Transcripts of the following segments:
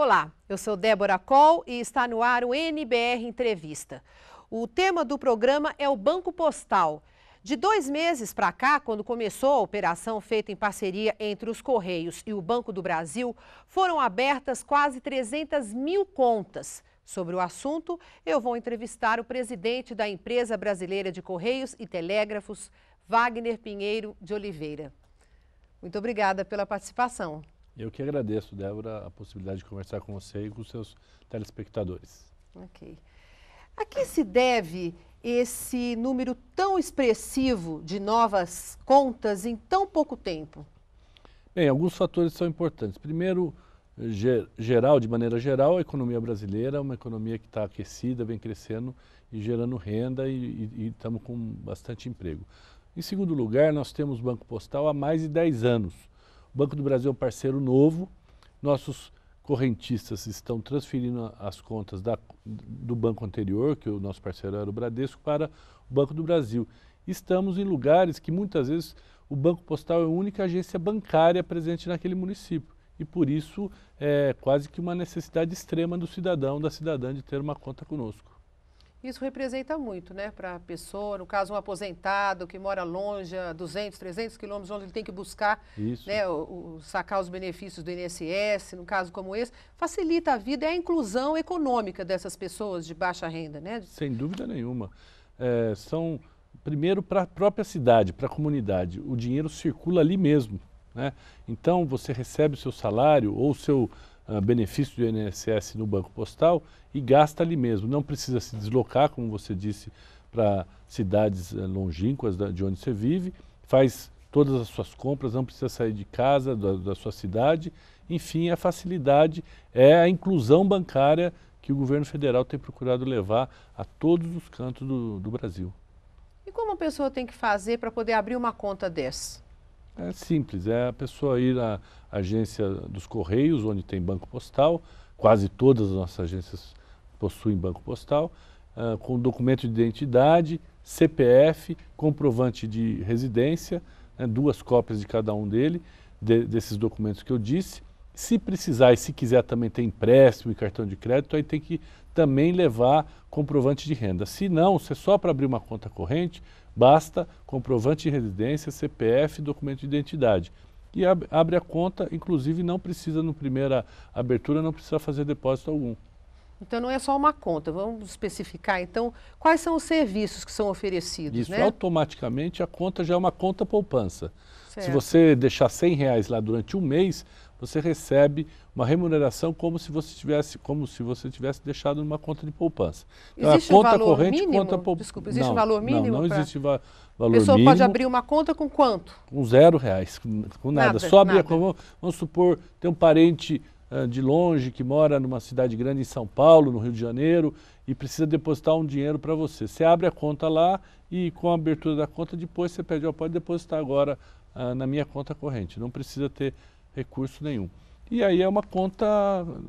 Olá, eu sou Débora Col e está no ar o NBR Entrevista. O tema do programa é o Banco Postal. De dois meses para cá, quando começou a operação feita em parceria entre os Correios e o Banco do Brasil, foram abertas quase 300 mil contas. Sobre o assunto, eu vou entrevistar o presidente da empresa brasileira de Correios e Telégrafos, Wagner Pinheiro de Oliveira. Muito obrigada pela participação. Eu que agradeço, Débora, a possibilidade de conversar com você e com os seus telespectadores. Ok. A que se deve esse número tão expressivo de novas contas em tão pouco tempo? Bem, alguns fatores são importantes. Primeiro, geral, de maneira geral, a economia brasileira é uma economia que está aquecida, vem crescendo e gerando renda e estamos com bastante emprego. Em segundo lugar, nós temos o Banco Postal há mais de 10 anos. O Banco do Brasil é um parceiro novo. Nossos correntistas estão transferindo as contas da, do banco anterior, que o nosso parceiro era o Bradesco, para o Banco do Brasil. Estamos em lugares que muitas vezes o Banco Postal é a única agência bancária presente naquele município. E por isso é quase que uma necessidade extrema do cidadão, da cidadã, de ter uma conta conosco. Isso representa muito né, para a pessoa, no caso um aposentado que mora longe, a 200, 300 quilômetros, onde ele tem que buscar, Isso. né, o, o, sacar os benefícios do INSS, no caso como esse, facilita a vida e a inclusão econômica dessas pessoas de baixa renda. Né? Sem dúvida nenhuma. É, são, primeiro, para a própria cidade, para a comunidade. O dinheiro circula ali mesmo. Né? Então, você recebe o seu salário ou o seu ah, benefício do INSS no Banco Postal e gasta ali mesmo. Não precisa se deslocar, como você disse, para cidades eh, longínquas de onde você vive, faz todas as suas compras, não precisa sair de casa, da, da sua cidade. Enfim, a facilidade é a inclusão bancária que o governo federal tem procurado levar a todos os cantos do, do Brasil. E como a pessoa tem que fazer para poder abrir uma conta dessa? É simples, é a pessoa ir à agência dos Correios, onde tem banco postal, quase todas as nossas agências possuem banco postal, uh, com documento de identidade, CPF, comprovante de residência, né, duas cópias de cada um dele, de, desses documentos que eu disse. Se precisar e se quiser também ter empréstimo e cartão de crédito, aí tem que também levar comprovante de renda. Se não, se é só para abrir uma conta corrente, Basta comprovante de residência, CPF, documento de identidade. E abre a conta, inclusive não precisa, na primeira abertura, não precisa fazer depósito algum. Então não é só uma conta, vamos especificar então quais são os serviços que são oferecidos. Isso, né? automaticamente a conta já é uma conta poupança. Certo. Se você deixar 100 reais lá durante um mês, você recebe uma remuneração como se você tivesse, como se você tivesse deixado numa conta de poupança. Então, existe a conta valor corrente, mínimo? conta poupança. Desculpa, existe não, valor mínimo? Não, não pra... existe va valor mínimo. A pessoa mínimo, pode abrir uma conta com quanto? Com zero reais, com, nada. nada. Só abrir nada. a conta. Vamos supor, tem um parente uh, de longe que mora numa cidade grande em São Paulo, no Rio de Janeiro, e precisa depositar um dinheiro para você. Você abre a conta lá e com a abertura da conta, depois você pede, ó, oh, pode depositar agora uh, na minha conta corrente. Não precisa ter recurso nenhum. E aí é uma conta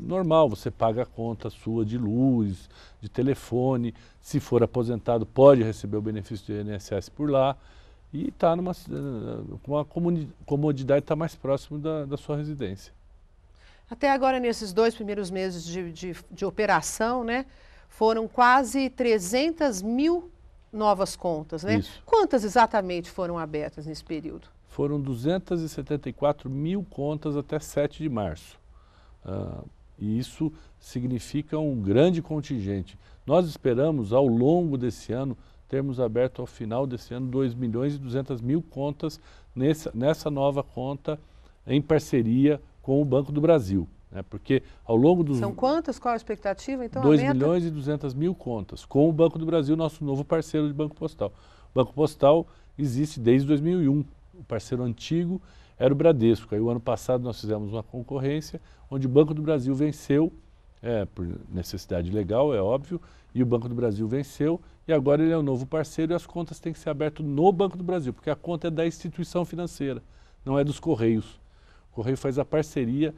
normal, você paga a conta sua de luz, de telefone, se for aposentado pode receber o benefício do INSS por lá e está numa uma comodidade está mais próximo da, da, sua residência. Até agora nesses dois primeiros meses de, de, de operação, né, foram quase 300 mil novas contas, né? Quantas exatamente foram abertas nesse período? foram 274 mil contas até 7 de março. Uh, e isso significa um grande contingente. Nós esperamos, ao longo desse ano, termos aberto ao final desse ano 2 milhões e 200 mil contas nessa, nessa nova conta em parceria com o Banco do Brasil. Né? Porque ao longo dos... São quantas? Qual a expectativa? Então, 2 milhões e 200 mil contas com o Banco do Brasil, nosso novo parceiro de Banco Postal. O Banco Postal existe desde 2001 o parceiro antigo era o Bradesco. Aí o ano passado nós fizemos uma concorrência onde o Banco do Brasil venceu, é, por necessidade legal, é óbvio, e o Banco do Brasil venceu, e agora ele é o um novo parceiro e as contas têm que ser abertas no Banco do Brasil, porque a conta é da instituição financeira, não é dos Correios. O Correio faz a parceria,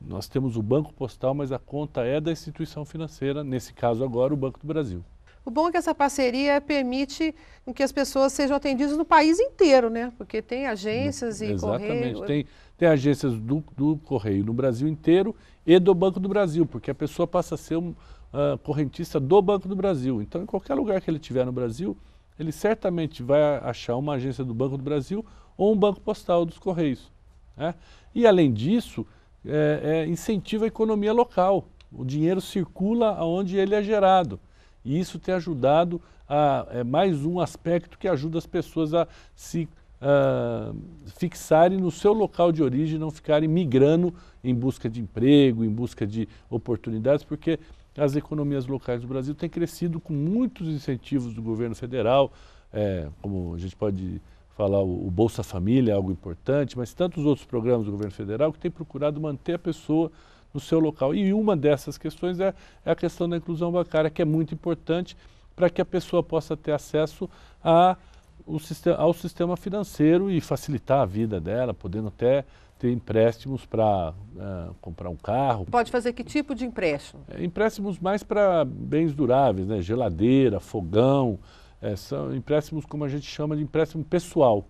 nós temos o Banco Postal, mas a conta é da instituição financeira, nesse caso agora o Banco do Brasil. O bom é que essa parceria permite que as pessoas sejam atendidas no país inteiro, né? Porque tem agências e Exatamente. correio. É. Tem, tem agências do, do correio no Brasil inteiro e do Banco do Brasil, porque a pessoa passa a ser um uh, correntista do Banco do Brasil. Então, em qualquer lugar que ele tiver no Brasil, ele certamente vai achar uma agência do Banco do Brasil ou um banco postal dos correios. Né? E além disso, é, é, incentiva a economia local. O dinheiro circula aonde ele é gerado. E isso tem ajudado a. É mais um aspecto que ajuda as pessoas a se uh, fixarem no seu local de origem, não ficarem migrando em busca de emprego, em busca de oportunidades, porque as economias locais do Brasil têm crescido com muitos incentivos do governo federal, é, como a gente pode falar, o, o Bolsa Família é algo importante, mas tantos outros programas do governo federal que têm procurado manter a pessoa no seu local. E uma dessas questões é, é a questão da inclusão bancária, que é muito importante para que a pessoa possa ter acesso a, sistema, ao sistema financeiro e facilitar a vida dela, podendo até ter empréstimos para uh, é, comprar um carro. Pode fazer que tipo de empréstimo? É, empréstimos mais para bens duráveis, né? geladeira, fogão, é, são empréstimos como a gente chama de empréstimo pessoal,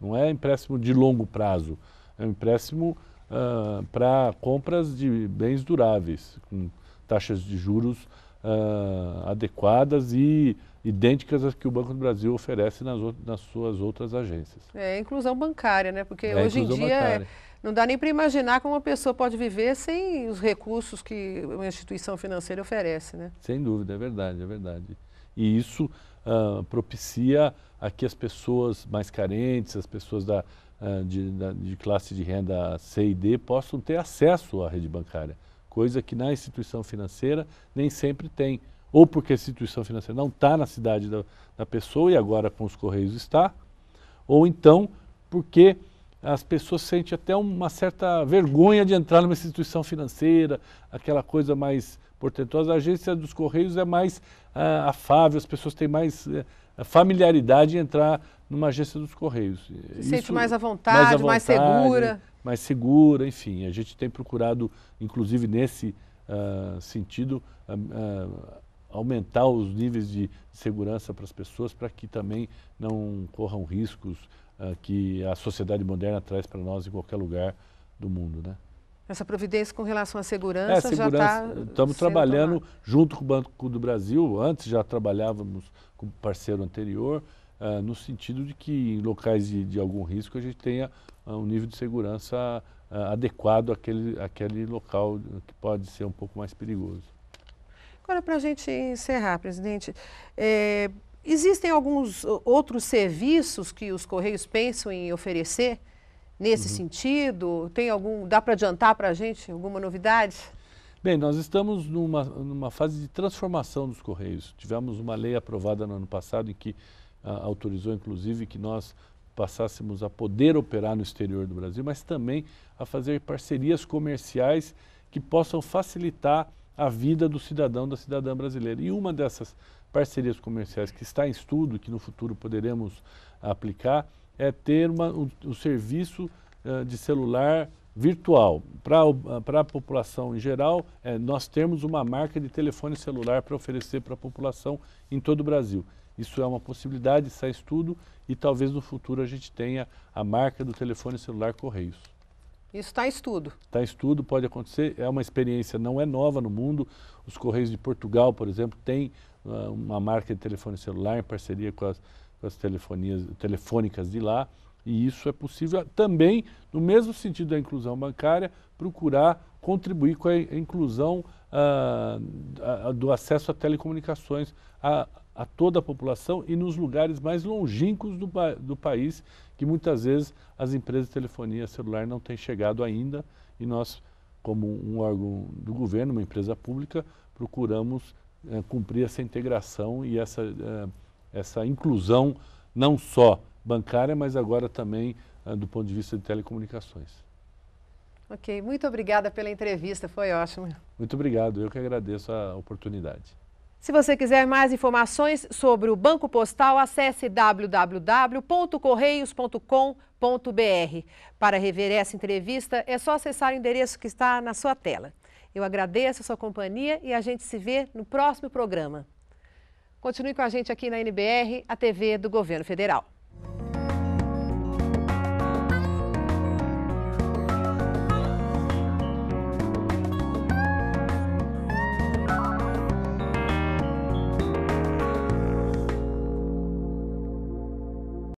não é empréstimo de longo prazo, é um empréstimo uh, ah, para compras de bens duráveis, com taxas de juros uh, adequadas e idênticas às que o Banco do Brasil oferece nas, nas suas outras agências. É, inclusão bancária, né? Porque é, hoje em dia é, não dá nem para imaginar como uma pessoa pode viver sem os recursos que uma instituição financeira oferece, né? Sem dúvida, é verdade, é verdade. E isso uh, propicia a que as pessoas mais carentes, as pessoas da, ah, de, de classe de renda C e D possam ter acesso à rede bancária, coisa que na instituição financeira nem sempre tem. Ou porque a instituição financeira não está na cidade da, da pessoa e agora com os Correios está, ou então porque as pessoas sentem até uma certa vergonha de entrar numa instituição financeira, aquela coisa mais portentosa. A agência dos Correios é mais ah, afável, as pessoas têm mais eh, familiaridade em entrar numa agência dos Correios. Se sente mais à vontade, mais, à vontade, mais segura. Mais segura, enfim. A gente tem procurado, inclusive nesse uh, sentido, uh, uh, aumentar os níveis de segurança para as pessoas, para que também não corram riscos que a sociedade moderna traz para nós em qualquer lugar do mundo. Né? Essa providência com relação à segurança, é, segurança já está. Estamos trabalhando tomado. junto com o Banco do Brasil, antes já trabalhávamos com o parceiro anterior uh, no sentido de que em locais de, de algum risco a gente tenha uh, um nível de segurança uh, adequado àquele, àquele local que pode ser um pouco mais perigoso. Agora, para a gente encerrar, presidente, é, existem alguns outros serviços que os Correios pensam em oferecer nesse uhum. sentido? Tem algum, dá para adiantar para a gente alguma novidade? Bem, nós estamos numa, numa fase de transformação dos Correios. Tivemos uma lei aprovada no ano passado em que autorizou, inclusive, que nós passássemos a poder operar no exterior do Brasil, mas também a fazer parcerias comerciais que possam facilitar a vida do cidadão, da cidadã brasileira. E uma dessas parcerias comerciais que está em estudo, que no futuro poderemos aplicar, é ter uma, um, um serviço uh, de celular virtual. Para a ah, população em geral, é, nós temos uma marca de telefone celular para oferecer para a população em todo o Brasil. Isso é uma possibilidade, está é estudo e talvez no futuro a gente tenha a marca do telefone celular Correios. Isso está em estudo. Está em estudo, pode acontecer. É uma experiência, não é nova no mundo. Os Correios de Portugal, por exemplo, têm uh, uma marca de telefone celular em parceria com as, com as telefonias, telefônicas de lá. E isso é possível também, no mesmo sentido da inclusão bancária, procurar contribuir com a inclusão ah, do acesso a telecomunicações, a, a toda a população e nos lugares mais longínquos do, do país, que muitas vezes as empresas de telefonia celular não têm chegado ainda e nós, como um órgão do governo, uma empresa pública, procuramos eh, cumprir essa integração e essa, eh, essa inclusão não só bancária, mas agora também eh, do ponto de vista de telecomunicações. Ok, muito obrigada pela entrevista, foi ótimo. Muito obrigado, eu que agradeço a oportunidade. Se você quiser mais informações sobre o Banco Postal, acesse www.correios.com.br. Para rever essa entrevista, é só acessar o endereço que está na sua tela. Eu agradeço a sua companhia e a gente se vê no próximo programa. Continue com a gente aqui na NBR, a TV do Governo Federal.